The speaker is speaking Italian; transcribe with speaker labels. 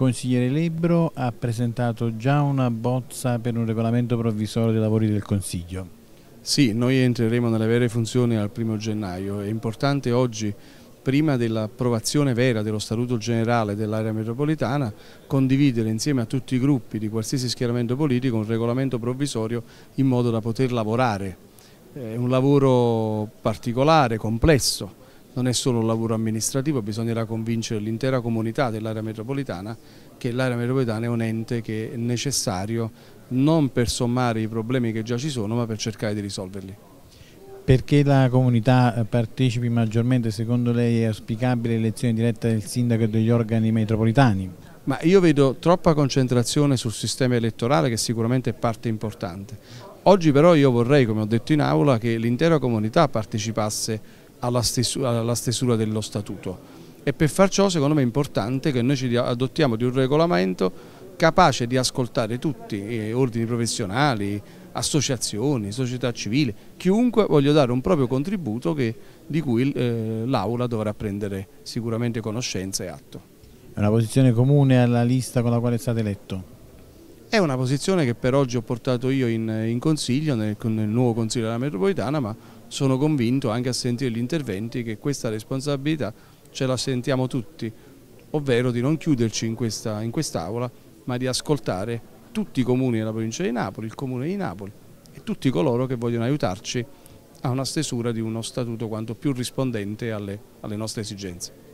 Speaker 1: consigliere Lebro ha presentato già una bozza per un regolamento provvisorio dei lavori del Consiglio.
Speaker 2: Sì, noi entreremo nelle vere funzioni al primo gennaio. È importante oggi prima dell'approvazione vera dello Statuto Generale dell'area metropolitana, condividere insieme a tutti i gruppi di qualsiasi schieramento politico un regolamento provvisorio in modo da poter lavorare. È un lavoro particolare, complesso, non è solo un lavoro amministrativo, bisognerà convincere l'intera comunità dell'area metropolitana che l'area metropolitana è un ente che è necessario non per sommare i problemi che già ci sono ma per cercare di risolverli.
Speaker 1: Perché la comunità partecipi maggiormente, secondo lei è auspicabile l'elezione diretta del sindaco e degli organi metropolitani?
Speaker 2: Ma io vedo troppa concentrazione sul sistema elettorale che sicuramente è parte importante. Oggi però io vorrei, come ho detto in aula, che l'intera comunità partecipasse alla stesura, alla stesura dello statuto e per far ciò secondo me è importante che noi ci adottiamo di un regolamento capace di ascoltare tutti, eh, ordini professionali, associazioni, società civile, chiunque voglia dare un proprio contributo che, di cui eh, l'Aula dovrà prendere sicuramente conoscenza e atto.
Speaker 1: È una posizione comune alla lista con la quale è stato eletto?
Speaker 2: È una posizione che per oggi ho portato io in, in consiglio, nel, nel, nuovo consiglio della metropolitana, ma sono convinto anche a sentire gli interventi che questa responsabilità ce la sentiamo tutti, ovvero di non chiuderci in quest'aula, quest ma di ascoltare tutti i comuni della provincia di Napoli, il comune di Napoli e tutti coloro che vogliono aiutarci a una stesura di uno statuto quanto più rispondente alle, alle nostre esigenze.